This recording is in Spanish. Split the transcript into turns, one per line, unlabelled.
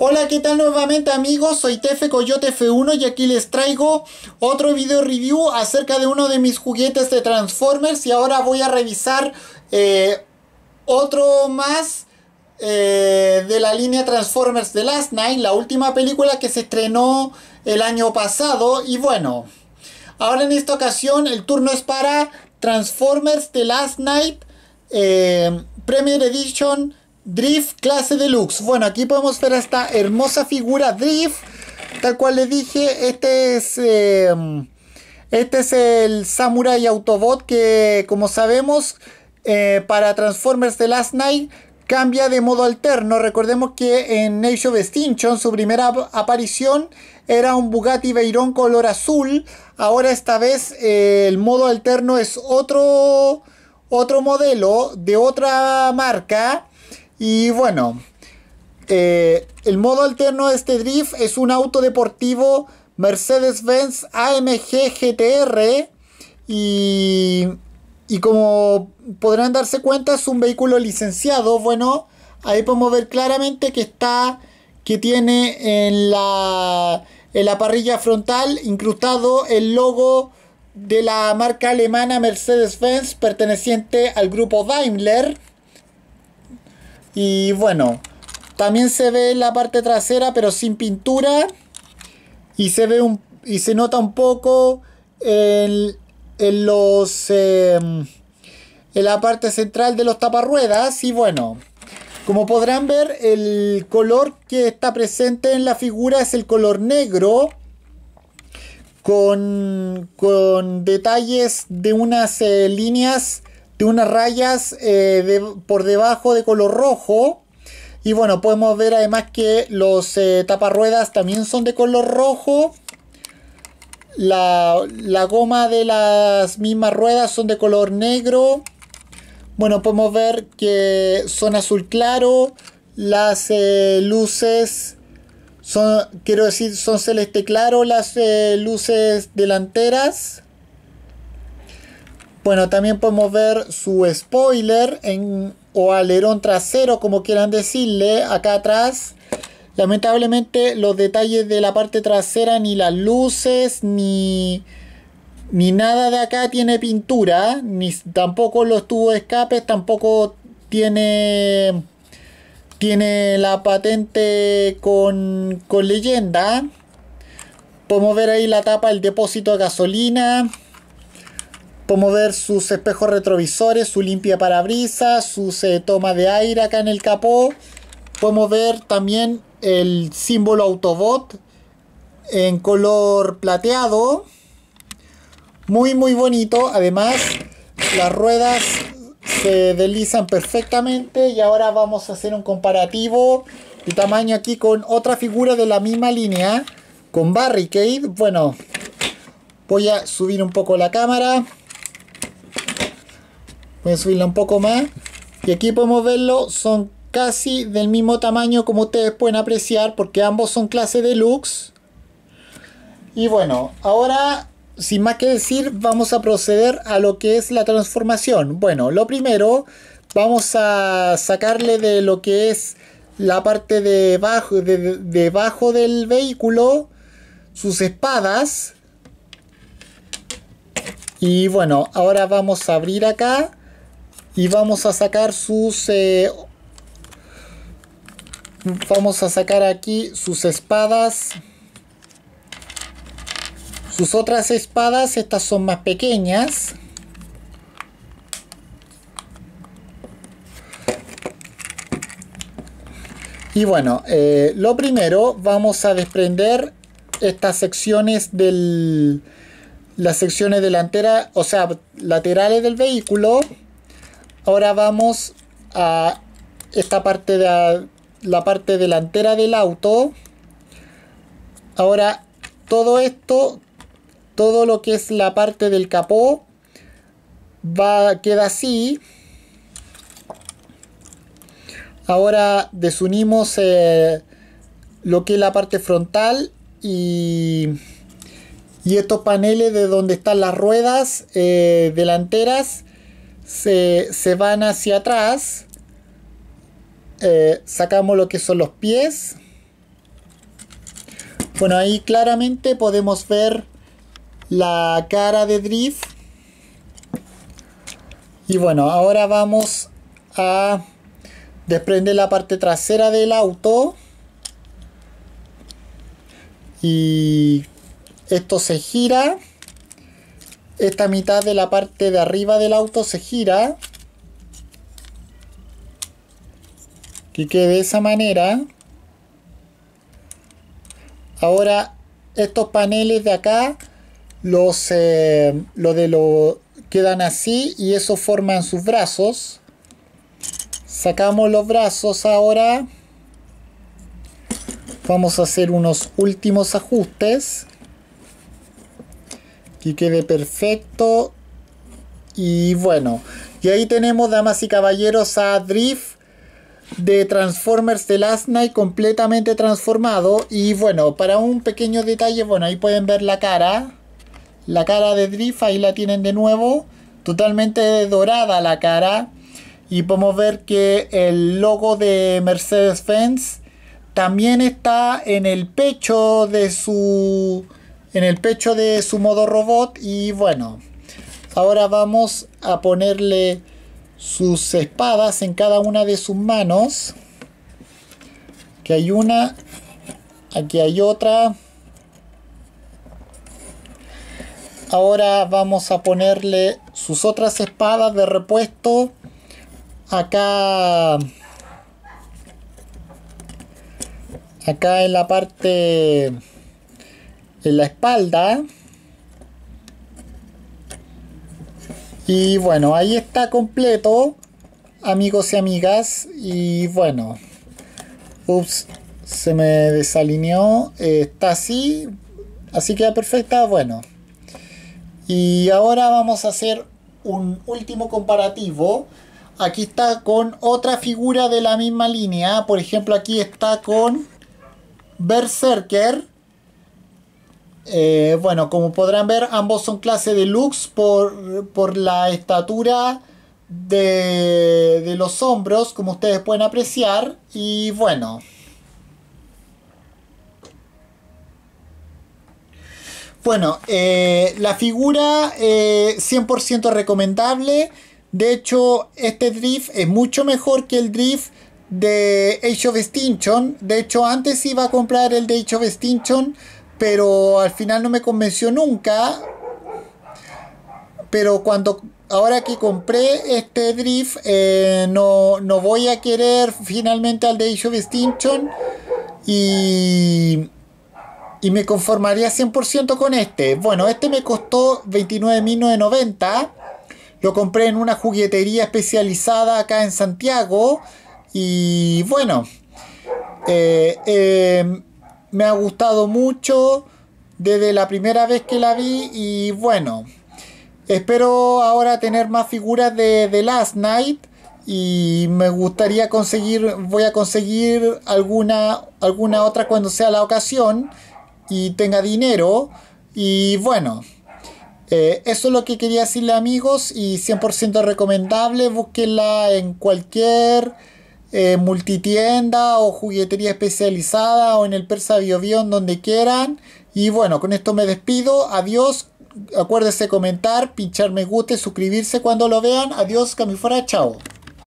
Hola, ¿qué tal nuevamente amigos? Soy Tefe Coyote F1 y aquí les traigo otro video review acerca de uno de mis juguetes de Transformers y ahora voy a revisar eh, otro más eh, de la línea Transformers de Last Night, la última película que se estrenó el año pasado y bueno, ahora en esta ocasión el turno es para Transformers de Last Night eh, Premier Edition Drift clase deluxe. Bueno, aquí podemos ver esta hermosa figura Drift. Tal cual le dije, este es, em, este es el Samurai Autobot que, como sabemos, eh, para Transformers The Last Night cambia de modo alterno. Recordemos que en Age of Extinction su primera aparición era un Bugatti Veyron color azul. Ahora esta vez eh, el modo alterno es otro, otro modelo de otra marca y bueno, eh, el modo alterno de este drift es un auto deportivo Mercedes-Benz AMG GTR y, y como podrán darse cuenta es un vehículo licenciado. Bueno, ahí podemos ver claramente que está, que tiene en la, en la parrilla frontal incrustado el logo de la marca alemana Mercedes-Benz perteneciente al grupo Daimler. Y bueno, también se ve la parte trasera pero sin pintura. Y se ve un, y se nota un poco en, los... Em, en la parte central de los taparruedas y bueno, como podrán ver, el color que está presente en la figura es el color negro con, con detalles de unas eh, líneas de unas rayas eh, por debajo de color rojo. Y bueno, podemos ver además que los eh, taparruedas también son de color rojo. La, goma de las mismas ruedas son de color negro. Bueno, podemos ver que son azul claro. Las eh, luces son, quiero decir, son celeste claro las eh, luces delanteras. Bueno, también podemos ver su spoiler en, o alerón trasero, como quieran decirle, acá atrás. Lamentablemente los detalles de la parte trasera, ni las luces, ni, ni nada de acá tiene pintura, ni tampoco los tubos de escapes, tampoco tiene, tiene la patente con, leyenda. Podemos ver ahí la tapa, del depósito de gasolina. Podemos ver sus espejos retrovisores, su limpia parabrisas, su eh, toma de aire acá en el capó. Podemos ver también el símbolo Autobot en color plateado. Muy muy bonito. Además las ruedas se deslizan perfectamente y ahora vamos a hacer un comparativo de tamaño aquí con otra figura de la misma línea con Barricade. Bueno, voy a subir un poco la cámara subirla un poco más. Y aquí podemos verlo, son casi del mismo tamaño como ustedes pueden apreciar porque ambos son clase deluxe. Y bueno, ahora sin más que decir vamos a proceder a lo que es la transformación. Bueno, lo primero vamos a sacarle de lo que es la parte de bajo, de, debajo del vehículo sus espadas. Y bueno, ahora vamos a abrir acá y vamos a sacar sus eh, vamos a sacar aquí sus espadas sus otras espadas estas son más pequeñas y bueno eh, lo primero vamos a desprender estas secciones del las secciones delanteras o sea laterales del vehículo Ahora vamos a esta parte de la, parte delantera del auto. Ahora todo esto, todo lo que es la parte del capó, va, queda así. Ahora desunimos eh, lo que es la parte frontal y, estos paneles de donde están las ruedas eh, delanteras se, van hacia atrás. Eh, sacamos lo que son los pies. Bueno, ahí claramente podemos ver la cara de Drift. Y bueno, ahora vamos a desprender la parte trasera del auto. Y esto se gira esta mitad de la parte de arriba del auto se gira que quede de esa manera ahora estos paneles de acá los eh, de lo quedan así y eso forman sus brazos sacamos los brazos ahora vamos a hacer unos últimos ajustes quede perfecto y bueno y ahí tenemos damas y caballeros a Drift de Transformers de Last Night completamente transformado y bueno para un pequeño detalle bueno ahí pueden ver la cara la cara de Drift ahí la tienen de nuevo totalmente dorada la cara y podemos ver que el logo de Mercedes-Benz también está en el pecho de su en el pecho de su modo robot y bueno, ahora vamos a ponerle sus espadas en cada una de sus manos. Que hay una, aquí hay otra. Ahora vamos a ponerle sus otras espadas de repuesto acá acá en la parte la espalda. Y bueno, ahí está completo, amigos y amigas. Y bueno, ups, se me desalineó. está así, así queda perfecta. Bueno, y ahora vamos a hacer un último comparativo. Aquí está con otra figura de la misma línea. Por ejemplo, aquí está con Berserker. Eh, bueno, como podrán ver, ambos son clase de por, por la estatura de, los hombros, como ustedes pueden apreciar. Y bueno. Bueno, eh, la figura 100% eh, recomendable. De hecho, este drift es mucho mejor que el drift de Age of Extinction. De hecho, antes iba a comprar el de Age of Extinction pero al final no me convenció nunca. Pero cuando ahora que compré este drift, eh, no, voy a querer finalmente al de Age of Extinction y, y me conformaría 100% con este. Bueno, este me costó 29.990. Lo compré en una juguetería especializada acá en Santiago. Y bueno, eh, eh, me ha gustado mucho desde la primera vez que la vi y bueno, espero ahora tener más figuras de, The Last Night y me gustaría conseguir, voy a conseguir alguna, alguna otra cuando sea la ocasión y tenga dinero y bueno. Eh, eso es lo que quería decirle amigos y 100% recomendable, búsquenla en cualquier eh, multitienda o juguetería especializada o en el Persa biobion donde quieran. Y bueno, con esto me despido. Adiós. Acuérdese comentar, pinchar me guste suscribirse cuando lo vean. Adiós, Camifora. Chao.